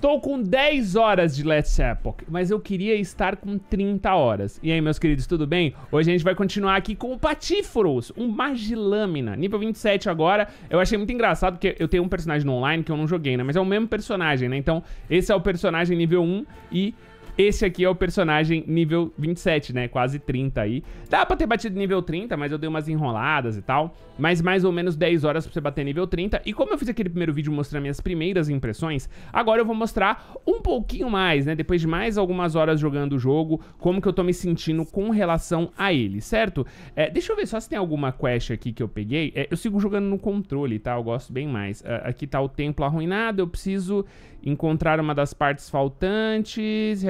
Estou com 10 horas de Let's Epoch, mas eu queria estar com 30 horas. E aí, meus queridos, tudo bem? Hoje a gente vai continuar aqui com o Patíforos, um magilâmina, nível 27 agora. Eu achei muito engraçado, porque eu tenho um personagem no online que eu não joguei, né? Mas é o mesmo personagem, né? Então, esse é o personagem nível 1 e esse aqui é o personagem nível 27, né? Quase 30 aí. Dá pra ter batido nível 30, mas eu dei umas enroladas e tal. Mas mais ou menos 10 horas pra você bater nível 30. E como eu fiz aquele primeiro vídeo mostrando minhas primeiras impressões, agora eu vou mostrar um pouquinho mais, né? Depois de mais algumas horas jogando o jogo, como que eu tô me sentindo com relação a ele, certo? É, deixa eu ver só se tem alguma quest aqui que eu peguei. É, eu sigo jogando no controle, tá? Eu gosto bem mais. É, aqui tá o templo arruinado, eu preciso encontrar uma das partes faltantes,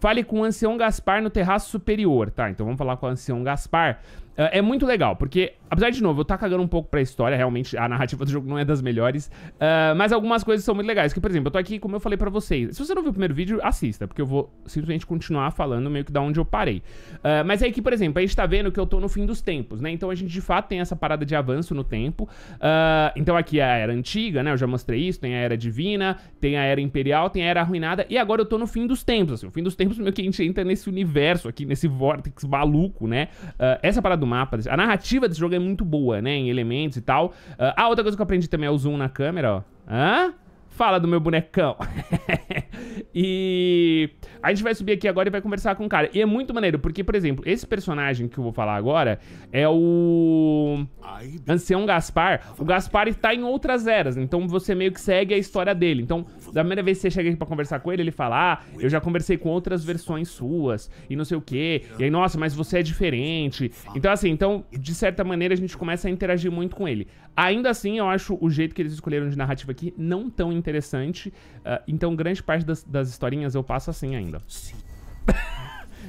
Fale com o ancião Gaspar no terraço superior. Tá, então vamos falar com o ancião Gaspar. É, é muito legal, porque, apesar de novo, eu tá cagando um pouco pra história, realmente, a narrativa do jogo não é das melhores, uh, mas algumas coisas são muito legais, que, por exemplo, eu tô aqui, como eu falei pra vocês, se você não viu o primeiro vídeo, assista, porque eu vou simplesmente continuar falando meio que da onde eu parei. Uh, mas aí é que, por exemplo, a gente tá vendo que eu tô no fim dos tempos, né, então a gente de fato tem essa parada de avanço no tempo, uh, então aqui é a Era Antiga, né, eu já mostrei isso, tem a Era Divina, tem a Era Imperial, tem a Era Arruinada, e agora eu tô no fim dos tempos, assim, o fim dos tempos meio que a gente entra nesse universo aqui, nesse vórtex maluco, né, essa parada do mapa. A narrativa desse jogo é muito boa, né? Em elementos e tal. Uh, ah, outra coisa que eu aprendi também é o zoom na câmera, ó. Hã? Fala do meu bonecão. E a gente vai subir aqui agora e vai conversar com o cara. E é muito maneiro, porque, por exemplo, esse personagem que eu vou falar agora é o Ancião Gaspar. O Gaspar está em outras eras, então você meio que segue a história dele. Então, da primeira vez que você chega aqui pra conversar com ele, ele fala, ah, eu já conversei com outras versões suas e não sei o quê. E aí, nossa, mas você é diferente. Então, assim, então, de certa maneira, a gente começa a interagir muito com ele. Ainda assim, eu acho o jeito que eles escolheram de narrativa aqui não tão interessante. Uh, então, grande parte das, das das historinhas eu passo assim ainda. Sim.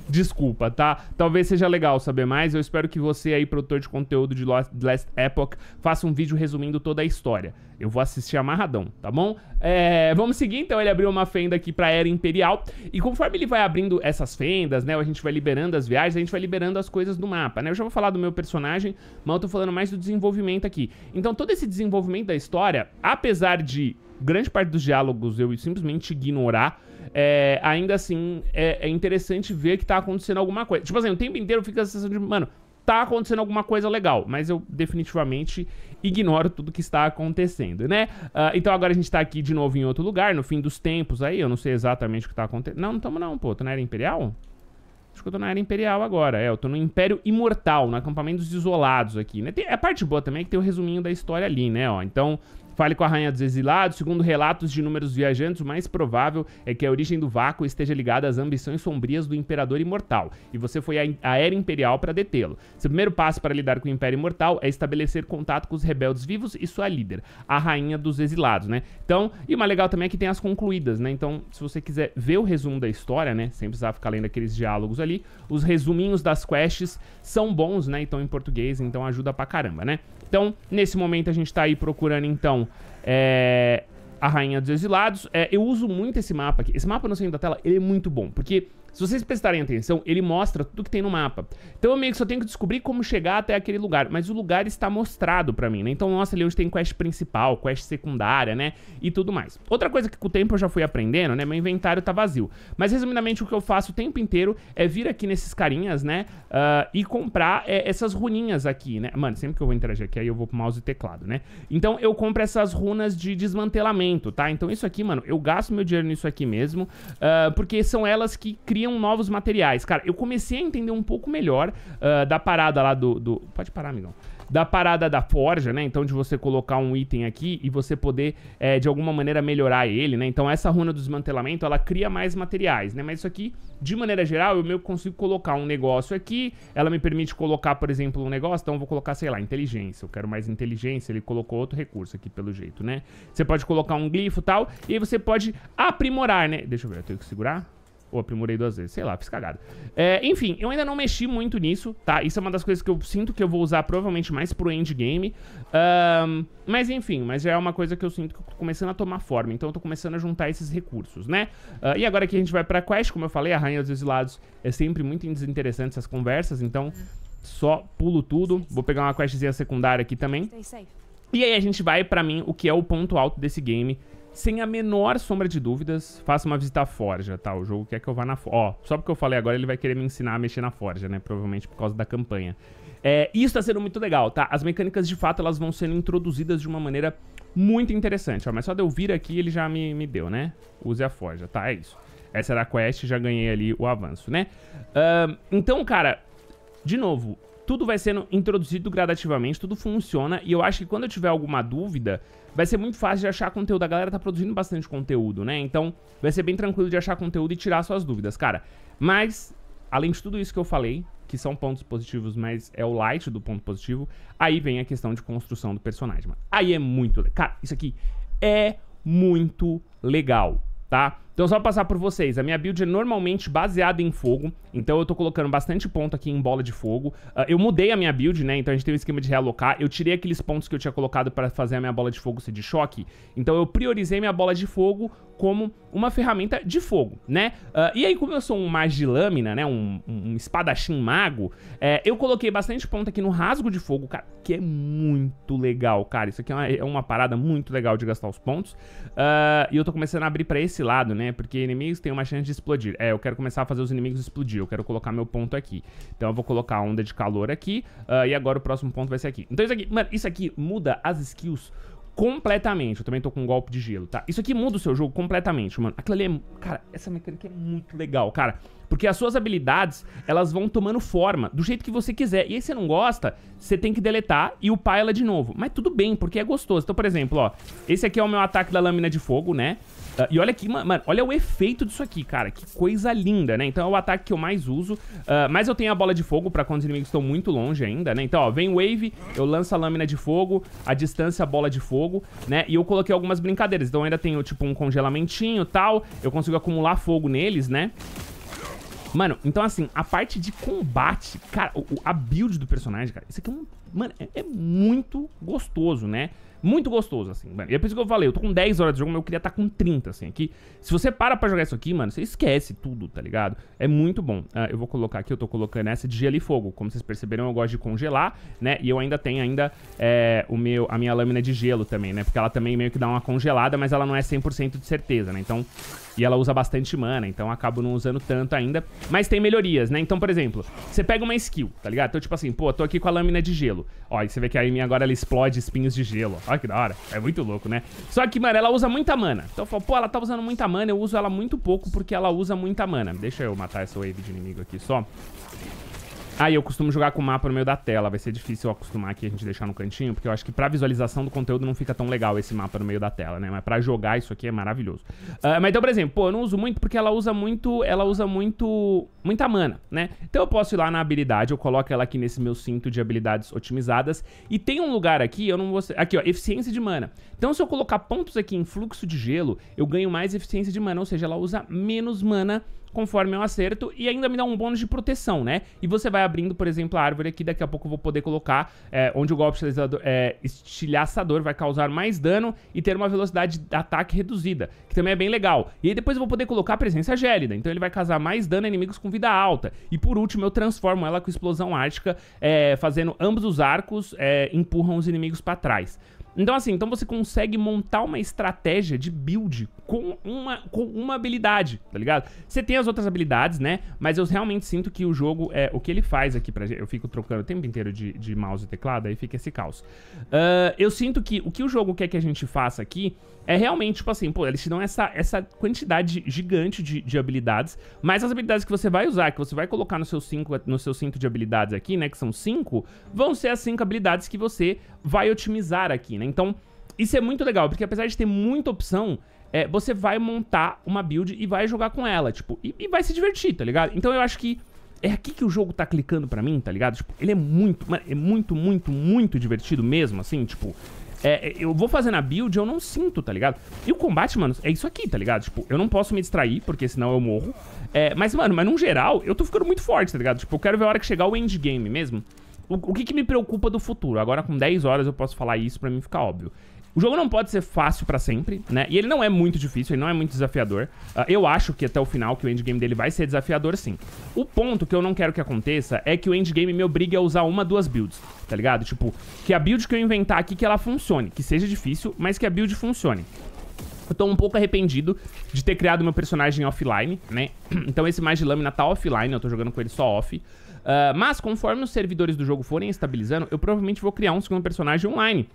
Desculpa, tá? Talvez seja legal saber mais. Eu espero que você aí, produtor de conteúdo de Last Epoch, faça um vídeo resumindo toda a história. Eu vou assistir amarradão, tá bom? É, vamos seguir, então. Ele abriu uma fenda aqui pra Era Imperial. E conforme ele vai abrindo essas fendas, né? A gente vai liberando as viagens, a gente vai liberando as coisas do mapa, né? Eu já vou falar do meu personagem, mas eu tô falando mais do desenvolvimento aqui. Então, todo esse desenvolvimento da história, apesar de grande parte dos diálogos eu simplesmente ignorar, é, ainda assim é, é, interessante ver que tá acontecendo alguma coisa. Tipo assim, o tempo inteiro fica a sensação de, mano, tá acontecendo alguma coisa legal, mas eu definitivamente ignoro tudo que está acontecendo, né? Uh, então agora a gente tá aqui de novo em outro lugar, no fim dos tempos aí, eu não sei exatamente o que tá acontecendo. Não, não tamo não, pô, tô na Era Imperial? Acho que eu tô na Era Imperial agora, é, eu tô no Império Imortal, no Acampamento dos Isolados aqui, né? Tem, a parte boa também é que tem o resuminho da história ali, né, ó, então Fale com a Rainha dos Exilados. Segundo relatos de números viajantes, o mais provável é que a origem do vácuo esteja ligada às ambições sombrias do Imperador Imortal, e você foi à Era Imperial para detê-lo. Seu primeiro passo para lidar com o Império Imortal é estabelecer contato com os rebeldes vivos e sua líder, a Rainha dos Exilados, né? Então, e uma legal também é que tem as concluídas, né? Então, se você quiser ver o resumo da história, né? Sem precisar ficar lendo aqueles diálogos ali, os resuminhos das quests são bons, né? Então, em português, então ajuda pra caramba, né? Então, nesse momento a gente tá aí procurando, então, é, a Rainha dos Exilados. É, eu uso muito esse mapa aqui. Esse mapa no centro da tela, ele é muito bom, porque se vocês prestarem atenção, ele mostra tudo que tem no mapa. Então eu meio que só tenho que descobrir como chegar até aquele lugar, mas o lugar está mostrado pra mim, né? Então nossa ali onde tem quest principal, quest secundária, né? E tudo mais. Outra coisa que com o tempo eu já fui aprendendo, né? Meu inventário tá vazio. Mas resumidamente o que eu faço o tempo inteiro é vir aqui nesses carinhas, né? Uh, e comprar é, essas runinhas aqui, né? Mano, sempre que eu vou interagir aqui, aí eu vou pro mouse e teclado, né? Então eu compro essas runas de desmantelamento, tá? Então isso aqui, mano, eu gasto meu dinheiro nisso aqui mesmo, uh, porque são elas que criam novos materiais. Cara, eu comecei a entender um pouco melhor uh, da parada lá do, do. Pode parar, amigão da parada da forja, né? Então, de você colocar um item aqui e você poder, é, de alguma maneira, melhorar ele, né? Então, essa runa do desmantelamento, ela cria mais materiais, né? Mas isso aqui, de maneira geral, eu meio que consigo colocar um negócio aqui. Ela me permite colocar, por exemplo, um negócio. Então, eu vou colocar, sei lá, inteligência. Eu quero mais inteligência. Ele colocou outro recurso aqui, pelo jeito, né? Você pode colocar um glifo e tal. E aí você pode aprimorar, né? Deixa eu ver, eu tenho que segurar. Ou aprimorei duas vezes, sei lá, fiz cagada. É, enfim, eu ainda não mexi muito nisso, tá? Isso é uma das coisas que eu sinto que eu vou usar provavelmente mais pro endgame. Um, mas enfim, mas já é uma coisa que eu sinto que eu tô começando a tomar forma. Então eu tô começando a juntar esses recursos, né? Uh, e agora que a gente vai pra quest, como eu falei, a Rainha dos Exilados é sempre muito desinteressante essas conversas. Então só pulo tudo. Vou pegar uma questzinha secundária aqui também. E aí a gente vai pra mim o que é o ponto alto desse game, sem a menor sombra de dúvidas, faça uma visita à Forja, tá? O jogo quer que eu vá na Forja. Ó, só porque eu falei agora, ele vai querer me ensinar a mexer na Forja, né? Provavelmente por causa da campanha. É, isso tá sendo muito legal, tá? As mecânicas, de fato, elas vão sendo introduzidas de uma maneira muito interessante. Ó, mas só de eu vir aqui, ele já me, me deu, né? Use a Forja, tá? É isso. Essa era a quest, já ganhei ali o avanço, né? Uh, então, cara, de novo, tudo vai sendo introduzido gradativamente, tudo funciona. E eu acho que quando eu tiver alguma dúvida, vai ser muito fácil de achar conteúdo. A galera tá produzindo bastante conteúdo, né? Então vai ser bem tranquilo de achar conteúdo e tirar suas dúvidas, cara. Mas, além de tudo isso que eu falei, que são pontos positivos, mas é o light do ponto positivo, aí vem a questão de construção do personagem, mano. Aí é muito. Cara, isso aqui é muito legal, tá? Então só passar por vocês, a minha build é normalmente baseada em fogo, então eu tô colocando bastante ponto aqui em bola de fogo. Uh, eu mudei a minha build, né, então a gente tem um esquema de realocar, eu tirei aqueles pontos que eu tinha colocado pra fazer a minha bola de fogo ser de choque, então eu priorizei minha bola de fogo como uma ferramenta de fogo, né? Uh, e aí, como eu sou um lâmina, né? Um, um espadachim mago, é, eu coloquei bastante ponto aqui no rasgo de fogo, cara, que é muito legal, cara. Isso aqui é uma, é uma parada muito legal de gastar os pontos. Uh, e eu tô começando a abrir pra esse lado, né? Porque inimigos têm uma chance de explodir. É, eu quero começar a fazer os inimigos explodir. Eu quero colocar meu ponto aqui. Então eu vou colocar a onda de calor aqui. Uh, e agora o próximo ponto vai ser aqui. Então isso aqui, mano, isso aqui muda as skills completamente. Eu também tô com um golpe de gelo, tá? Isso aqui muda o seu jogo completamente, mano. Aquilo ali é... Cara, essa mecânica é muito legal, cara. Porque as suas habilidades, elas vão tomando forma do jeito que você quiser. E aí você não gosta, você tem que deletar e upar ela de novo. Mas tudo bem, porque é gostoso. Então, por exemplo, ó. Esse aqui é o meu ataque da lâmina de fogo, né? Uh, e olha aqui, mano, olha o efeito disso aqui, cara. Que coisa linda, né? Então é o ataque que eu mais uso. Uh, mas eu tenho a bola de fogo pra quando os inimigos estão muito longe ainda, né? Então, ó, vem wave, eu lanço a lâmina de fogo, a distância, a bola de fogo, né? E eu coloquei algumas brincadeiras. Então ainda tenho, tipo, um congelamentinho e tal. Eu consigo acumular fogo neles, né? Mano, então assim, a parte de combate, cara, a build do personagem, cara, isso aqui é um... Mano, é, é muito gostoso, né? Muito gostoso, assim, mano. E é por isso que eu falei, eu tô com 10 horas de jogo, mas eu queria estar tá com 30, assim, aqui. Se você para pra jogar isso aqui, mano, você esquece tudo, tá ligado? É muito bom. Ah, eu vou colocar aqui, eu tô colocando essa de gelo e fogo. Como vocês perceberam, eu gosto de congelar, né? E eu ainda tenho ainda é, o meu, a minha lâmina de gelo também, né? Porque ela também meio que dá uma congelada, mas ela não é 100% de certeza, né? Então, e ela usa bastante mana, então acabo não usando tanto ainda. Mas tem melhorias, né? Então, por exemplo, você pega uma skill, tá ligado? Então, tipo assim, pô, tô aqui com a lâmina de gelo. Ó, e você vê que a minha agora ela explode espinhos de gelo. Ó, que da hora. É muito louco, né? Só que, mano, ela usa muita mana. Então eu falo, pô, ela tá usando muita mana, eu uso ela muito pouco porque ela usa muita mana. Deixa eu matar essa wave de inimigo aqui só. Ah, e eu costumo jogar com o mapa no meio da tela. Vai ser difícil eu acostumar aqui a gente deixar no cantinho, porque eu acho que pra visualização do conteúdo não fica tão legal esse mapa no meio da tela, né? Mas pra jogar isso aqui é maravilhoso. Uh, mas então, por exemplo, pô, eu não uso muito porque ela usa muito... Ela usa muito... Muita mana, né? Então eu posso ir lá na habilidade, eu coloco ela aqui nesse meu cinto de habilidades otimizadas. E tem um lugar aqui, eu não vou... Aqui, ó, eficiência de mana. Então se eu colocar pontos aqui em fluxo de gelo, eu ganho mais eficiência de mana, ou seja, ela usa menos mana conforme eu acerto, e ainda me dá um bônus de proteção, né? E você vai abrindo, por exemplo, a árvore aqui, daqui a pouco eu vou poder colocar é, onde o golpe estilhaçador, é, estilhaçador vai causar mais dano e ter uma velocidade de ataque reduzida, que também é bem legal. E aí depois eu vou poder colocar a presença gélida, então ele vai causar mais dano a inimigos com vida alta. E por último eu transformo ela com explosão ártica, é, fazendo ambos os arcos é, empurram os inimigos para trás. Então assim, então você consegue montar uma estratégia de build com uma, com uma habilidade, tá ligado? Você tem as outras habilidades, né? Mas eu realmente sinto que o jogo, é o que ele faz aqui pra gente... Eu fico trocando o tempo inteiro de, de mouse e teclado, aí fica esse caos. Uh, eu sinto que o que o jogo quer que a gente faça aqui é realmente, tipo assim, pô, eles te dão essa, essa quantidade gigante de, de habilidades, mas as habilidades que você vai usar, que você vai colocar no seu, cinco, no seu cinto de habilidades aqui, né, que são cinco, vão ser as cinco habilidades que você vai otimizar aqui, né? Então, isso é muito legal, porque apesar de ter muita opção, é, você vai montar uma build e vai jogar com ela, tipo, e, e, vai se divertir, tá ligado? Então eu acho que é aqui que o jogo tá clicando pra mim, tá ligado? Tipo, ele é muito, mano, é muito, muito, muito divertido mesmo, assim, tipo... É, é eu vou fazendo a build, eu não sinto, tá ligado? E o combate, mano, é isso aqui, tá ligado? Tipo, eu não posso me distrair, porque senão eu morro. É, mas, mano, mas no geral, eu tô ficando muito forte, tá ligado? Tipo, eu quero ver a hora que chegar o endgame mesmo. O, o que, que me preocupa do futuro? Agora com 10 horas eu posso falar isso pra mim ficar óbvio. O jogo não pode ser fácil para sempre, né? E ele não é muito difícil, ele não é muito desafiador. Uh, eu acho que até o final que o endgame dele vai ser desafiador, sim. O ponto que eu não quero que aconteça é que o endgame me obrigue a usar uma, duas builds, tá ligado? Tipo, que a build que eu inventar aqui, que ela funcione. Que seja difícil, mas que a build funcione. Eu tô um pouco arrependido de ter criado meu personagem offline, né? Então esse mais de lâmina tá offline, eu tô jogando com ele só off. Uh, mas conforme os servidores do jogo forem estabilizando, eu provavelmente vou criar um segundo personagem online.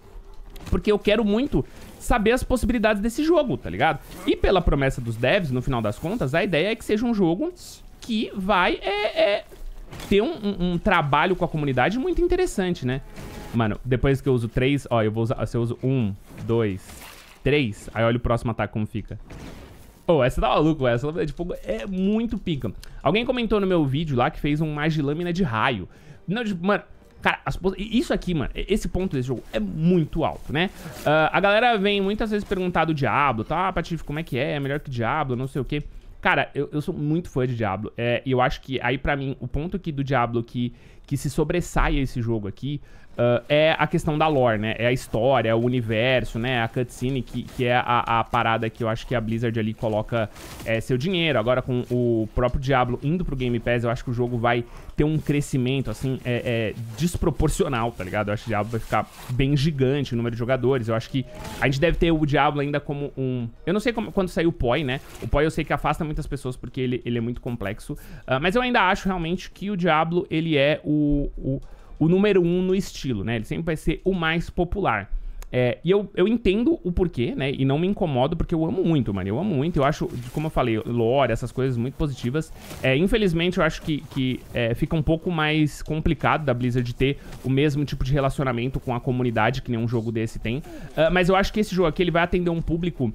Porque eu quero muito saber as possibilidades desse jogo, tá ligado? E pela promessa dos devs, no final das contas, a ideia é que seja um jogo que vai é, é, ter um, um, um, trabalho com a comunidade muito interessante, né? Mano, depois que eu uso três, ó, eu vou usar... Se eu uso um, dois, três, aí olha o próximo ataque como fica. Oh, essa tá maluco, essa lâmina de fogo é muito pica. Alguém comentou no meu vídeo lá que fez um mais de raio. Não, tipo, mano, Cara, as, isso aqui, mano, esse ponto desse jogo é muito alto, né? Uh, a galera vem muitas vezes perguntar do Diablo, tá? Ah, Patife, como é que é? É melhor que Diablo, não sei o quê. Cara, eu, eu sou muito fã de Diablo. É, e eu acho que aí, para mim, o ponto aqui do Diablo que, que se sobressai esse jogo aqui Uh, é a questão da lore, né? É a história, é o universo, né? É a cutscene, que, que é a, a parada que eu acho que a Blizzard ali coloca é, seu dinheiro. Agora, com o próprio Diablo indo pro Game Pass, eu acho que o jogo vai ter um crescimento, assim, é, é desproporcional, tá ligado? Eu acho que o Diablo vai ficar bem gigante o número de jogadores. Eu acho que a gente deve ter o Diablo ainda como um... Eu não sei como, quando saiu o POI, né? O POI eu sei que afasta muitas pessoas porque ele, ele é muito complexo. Uh, mas eu ainda acho, realmente, que o Diablo, ele é o, o o número um no estilo, né? Ele sempre vai ser o mais popular. É, e eu, eu entendo o porquê, né? E não me incomodo, porque eu amo muito, mano. Eu amo muito. Eu acho, como eu falei, lore, essas coisas muito positivas. É, infelizmente, eu acho que, que é, fica um pouco mais complicado da Blizzard ter o mesmo tipo de relacionamento com a comunidade que nenhum jogo desse tem. Uh, mas eu acho que esse jogo aqui, ele vai atender um público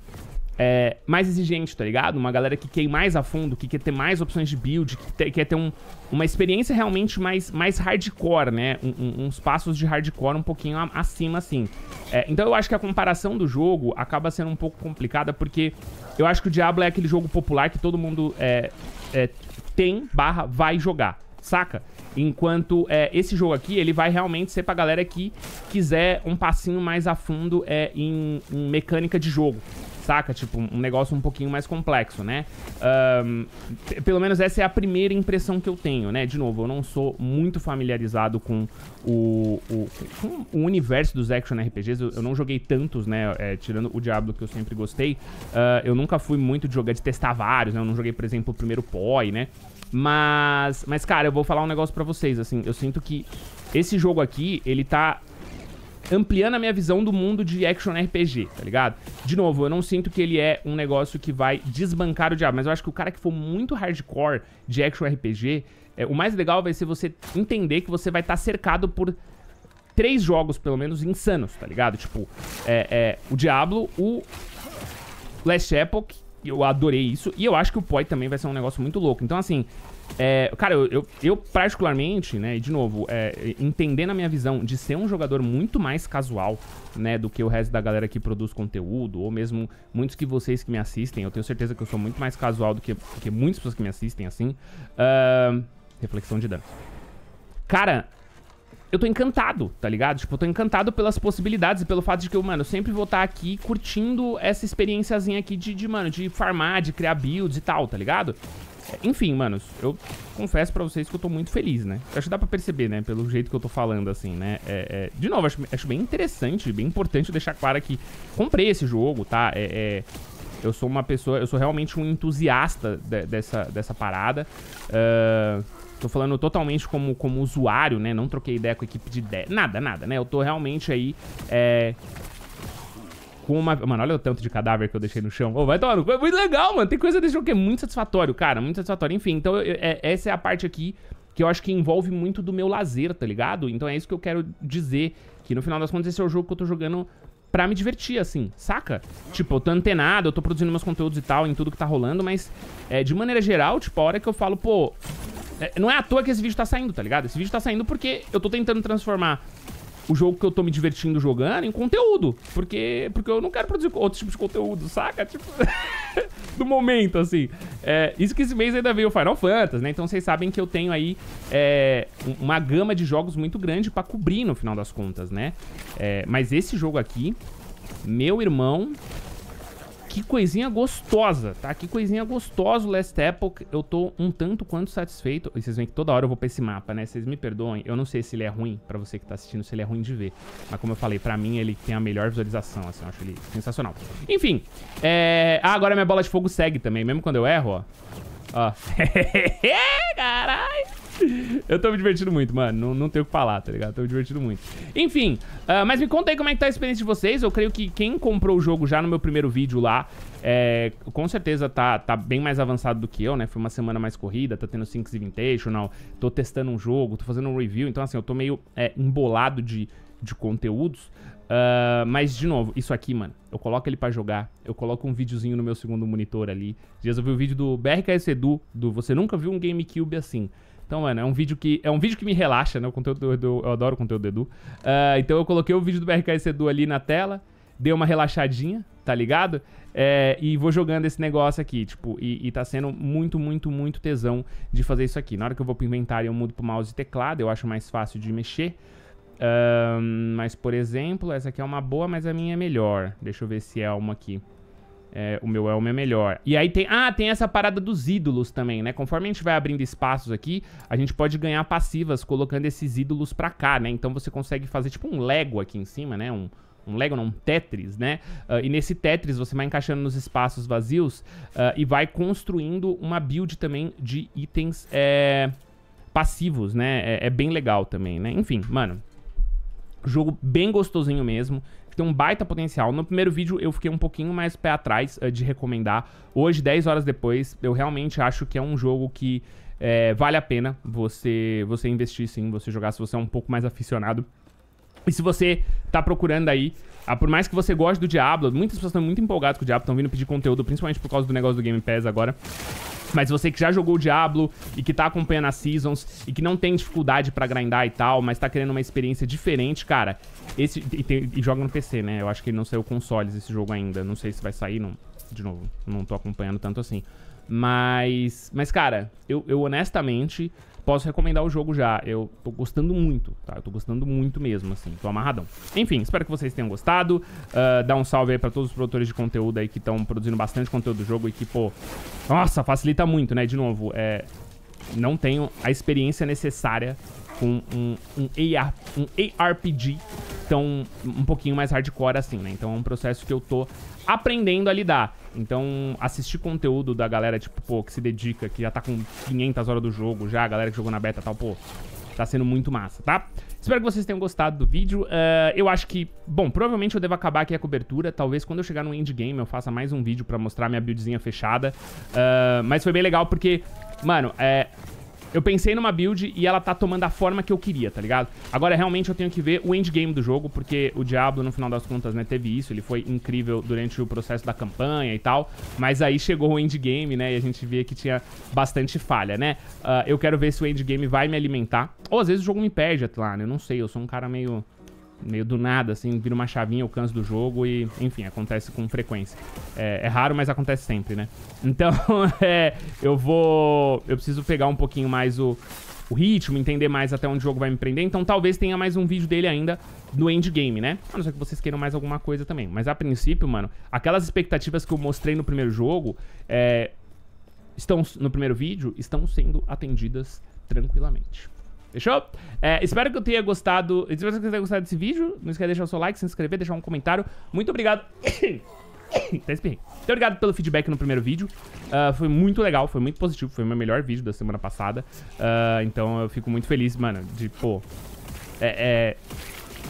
é, mais exigente, tá ligado? Uma galera que quer ir mais a fundo, que quer ter mais opções de build, que ter, quer ter um, uma experiência realmente mais, mais hardcore, né? Um, um, uns passos de hardcore um pouquinho a, acima, assim. É, então eu acho que a comparação do jogo acaba sendo um pouco complicada, porque eu acho que o Diablo é aquele jogo popular que todo mundo é, é tem, barra, vai jogar, saca? Enquanto é, esse jogo aqui, ele vai realmente ser pra galera que quiser um passinho mais a fundo é, em, em mecânica de jogo saca? Tipo, um negócio um pouquinho mais complexo, né? Um, pelo menos essa é a primeira impressão que eu tenho, né? De novo, eu não sou muito familiarizado com o, o, com o universo dos action RPGs. Eu, eu não joguei tantos, né? É, tirando o Diablo que eu sempre gostei. Uh, eu nunca fui muito de jogar, de testar vários, né? Eu não joguei, por exemplo, o primeiro POI, né? Mas, mas cara, eu vou falar um negócio para vocês, assim. Eu sinto que esse jogo aqui, ele tá ampliando a minha visão do mundo de action RPG, tá ligado? De novo, eu não sinto que ele é um negócio que vai desbancar o diabo, mas eu acho que o cara que for muito hardcore de action RPG, é, o mais legal vai ser você entender que você vai estar tá cercado por três jogos, pelo menos, insanos, tá ligado? Tipo, é, é, o Diablo, o Last Epoch, eu adorei isso, e eu acho que o Poi também vai ser um negócio muito louco. Então, assim, é, cara, eu, eu, eu, particularmente, né, e de novo, é, entendendo a minha visão de ser um jogador muito mais casual, né, do que o resto da galera que produz conteúdo, ou mesmo muitos que vocês que me assistem, eu tenho certeza que eu sou muito mais casual do que, do que muitas pessoas que me assistem, assim. Uh, reflexão de dano. Cara, eu tô encantado, tá ligado? Tipo, eu tô encantado pelas possibilidades e pelo fato de que eu, mano, eu sempre vou estar tá aqui curtindo essa experiênciazinha aqui de, de, mano, de farmar, de criar builds e tal, tá ligado? Enfim, manos, eu confesso pra vocês que eu tô muito feliz, né? acho que dá pra perceber, né? Pelo jeito que eu tô falando, assim, né? É, é... De novo, acho, acho, bem interessante, bem importante deixar claro que comprei esse jogo, tá? É, é eu sou uma pessoa, eu sou realmente um entusiasta de, dessa, dessa parada. Uh, tô falando totalmente como, como usuário, né? Não troquei ideia com a equipe de nada, nada, né? Eu tô realmente aí é, com uma. Mano, olha o tanto de cadáver que eu deixei no chão. Ô, vai tomar no... É muito legal, mano. Tem coisa desse jogo que é muito satisfatório, cara. Muito satisfatório. Enfim, então eu, é, essa é a parte aqui que eu acho que envolve muito do meu lazer, tá ligado? Então é isso que eu quero dizer. Que no final das contas esse é o jogo que eu tô jogando pra me divertir, assim, saca? Tipo, eu tô antenado, eu tô produzindo meus conteúdos e tal em tudo que tá rolando, mas é, de maneira geral, tipo, a hora que eu falo, pô. É, não é à toa que esse vídeo tá saindo, tá ligado? Esse vídeo tá saindo porque eu tô tentando transformar o jogo que eu tô me divertindo jogando em conteúdo. Porque, porque eu não quero produzir outro tipo de conteúdo, saca? Tipo, do momento, assim. É, isso que esse mês ainda veio o Final Fantasy, né? Então vocês sabem que eu tenho aí é, uma gama de jogos muito grande pra cobrir no final das contas, né? É, mas esse jogo aqui, meu irmão, que coisinha gostosa, tá? Que coisinha gostosa o Last Epoch. Eu tô um tanto quanto satisfeito. E vocês veem que toda hora eu vou pra esse mapa, né? Vocês me perdoem. Eu não sei se ele é ruim, pra você que tá assistindo, se ele é ruim de ver. Mas como eu falei, pra mim ele tem a melhor visualização, assim. Eu acho ele sensacional. Enfim. É... Ah, agora minha bola de fogo segue também. Mesmo quando eu erro, ó. Ó. Caralho. Eu tô me divertindo muito, mano. Não, não tenho o que falar, tá ligado? Tô me divertindo muito. Enfim, uh, mas me conta aí como é que tá a experiência de vocês. Eu creio que quem comprou o jogo já no meu primeiro vídeo lá, é, com certeza tá, tá bem mais avançado do que eu, né? Foi uma semana mais corrida, tá tendo e Sinks Invitational, tô testando um jogo, tô fazendo um review. Então, assim, eu tô meio é, embolado de, de conteúdos. Uh, mas, de novo, isso aqui, mano, eu coloco ele para jogar, eu coloco um videozinho no meu segundo monitor ali. Dias eu vi o vídeo do BRKS Edu, do Você Nunca Viu um GameCube Assim. Então, mano, é um vídeo que, é um vídeo que me relaxa, né? O conteúdo do Edu, eu adoro o conteúdo do Edu. Uh, então eu coloquei o vídeo do BRKS Edu ali na tela, dei uma relaxadinha, tá ligado? É, e vou jogando esse negócio aqui, tipo, e, e tá sendo muito, muito, muito tesão de fazer isso aqui. Na hora que eu vou pro inventário, eu mudo pro mouse e teclado, eu acho mais fácil de mexer. Um, mas, por exemplo, essa aqui é uma boa, mas a minha é melhor. Deixa eu ver se é uma aqui. É, o meu é o meu melhor. E aí tem... Ah, tem essa parada dos ídolos também, né? Conforme a gente vai abrindo espaços aqui, a gente pode ganhar passivas colocando esses ídolos pra cá, né? Então você consegue fazer tipo um Lego aqui em cima, né? Um, um Lego, não, um Tetris, né? Uh, e nesse Tetris você vai encaixando nos espaços vazios uh, e vai construindo uma build também de itens é, passivos, né? É, é bem legal também, né? Enfim, mano, Jogo bem gostosinho mesmo, tem um baita potencial. No primeiro vídeo eu fiquei um pouquinho mais pé atrás uh, de recomendar. Hoje, 10 horas depois, eu realmente acho que é um jogo que é, vale a pena você, você investir sim, você jogar se você é um pouco mais aficionado. E se você tá procurando aí, ah, por mais que você goste do Diablo, muitas pessoas estão muito empolgadas com o Diablo, estão vindo pedir conteúdo, principalmente por causa do negócio do Game Pass agora. Mas você que já jogou o Diablo e que tá acompanhando as Seasons e que não tem dificuldade pra grindar e tal, mas tá querendo uma experiência diferente, cara, esse... E, tem, e joga no PC, né? Eu acho que ele não saiu consoles esse jogo ainda. Não sei se vai sair, não... De novo, não tô acompanhando tanto assim. Mas... Mas, cara, eu, eu honestamente posso recomendar o jogo já. Eu tô gostando muito, tá? Eu tô gostando muito mesmo, assim. Tô amarradão. Enfim, espero que vocês tenham gostado. Uh, dá um salve aí pra todos os produtores de conteúdo aí que estão produzindo bastante conteúdo do jogo e que, pô... Nossa, facilita muito, né? De novo, é... Não tenho a experiência necessária com um, um, AR, um ARPG tão um pouquinho mais hardcore assim, né? Então é um processo que eu tô aprendendo a lidar. Então, assistir conteúdo da galera, tipo, pô, que se dedica, que já tá com 500 horas do jogo já, a galera que jogou na beta e tal, pô, tá sendo muito massa, tá? Espero que vocês tenham gostado do vídeo. Uh, eu acho que, bom, provavelmente eu devo acabar aqui a cobertura. Talvez quando eu chegar no endgame eu faça mais um vídeo pra mostrar minha buildzinha fechada. Uh, mas foi bem legal porque, mano, é eu pensei numa build e ela tá tomando a forma que eu queria, tá ligado? Agora, realmente, eu tenho que ver o endgame do jogo, porque o Diablo, no final das contas, né, teve isso. Ele foi incrível durante o processo da campanha e tal, mas aí chegou o endgame, né, e a gente via que tinha bastante falha, né? Uh, eu quero ver se o endgame vai me alimentar. Ou, às vezes, o jogo me perde, né? eu não sei, eu sou um cara meio meio do nada, assim, vira uma chavinha o canso do jogo e, enfim, acontece com frequência. É, é raro, mas acontece sempre, né? Então, é, eu vou... Eu preciso pegar um pouquinho mais o, o ritmo, entender mais até onde o jogo vai me prender. Então, talvez tenha mais um vídeo dele ainda no endgame, né? A não ser que vocês queiram mais alguma coisa também. Mas, a princípio, mano, aquelas expectativas que eu mostrei no primeiro jogo, é, estão no primeiro vídeo, estão sendo atendidas tranquilamente. Fechou? É, espero que eu tenha gostado. Espero que você tenha gostado desse vídeo. Não esquece de deixar o seu like, se inscrever, deixar um comentário. Muito obrigado. Até tá espirrei. Muito obrigado pelo feedback no primeiro vídeo. Uh, foi muito legal, foi muito positivo. Foi o meu melhor vídeo da semana passada. Uh, então eu fico muito feliz, mano. De, pô. É, é,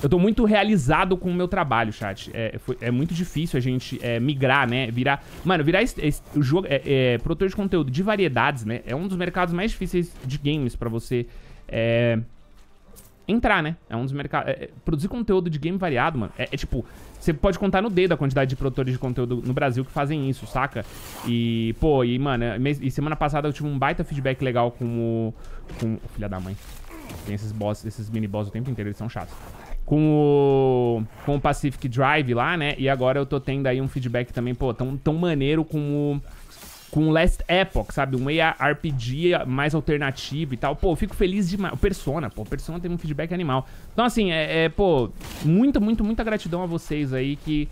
eu tô muito realizado com o meu trabalho, chat. É, foi, é muito difícil a gente é, migrar, né? Virar. Mano, virar esse, esse, o jogo, é, é, produtor de conteúdo de variedades, né? É um dos mercados mais difíceis de games pra você é entrar, né? É um dos mercados. É, é, produzir conteúdo de game variado, mano. É, é, tipo, você pode contar no dedo a quantidade de produtores de conteúdo no Brasil que fazem isso, saca? E, pô, e, mano, é e semana passada eu tive um baita feedback legal com o. Com. filha da mãe. Tem esses boss, esses mini boss o tempo inteiro, eles são chatos. Com o. Com o Pacific Drive lá, né? E agora eu tô tendo aí um feedback também, pô, tão, tão maneiro com o com Last Epoch, sabe? Um ARPG mais alternativo e tal. Pô, fico feliz demais. O Persona, pô, o Persona teve um feedback animal. Então, assim, é, é pô, muito, muito, muita gratidão a vocês aí que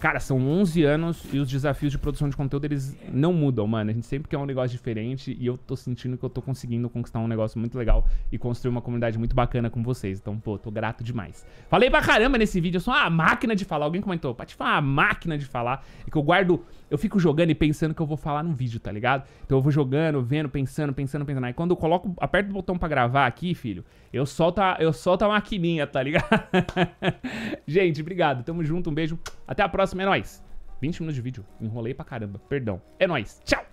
Cara, são 11 anos e os desafios de produção de conteúdo, eles não mudam, mano. A gente sempre quer um negócio diferente e eu tô sentindo que eu tô conseguindo conquistar um negócio muito legal e construir uma comunidade muito bacana com vocês. Então, pô, tô grato demais. Falei pra caramba nesse vídeo, eu sou uma máquina de falar. Alguém comentou, Pati, foi uma máquina de falar. É que eu guardo, eu fico jogando e pensando que eu vou falar no vídeo, tá ligado? Então eu vou jogando, vendo, pensando, pensando, pensando. Aí quando eu coloco, aperto o botão pra gravar aqui, filho, eu solto a, eu solto a maquininha, tá ligado? gente, obrigado. Tamo junto, um beijo. Até a próxima, é nóis. 20 minutos de vídeo. Enrolei pra caramba. Perdão. É nóis. Tchau!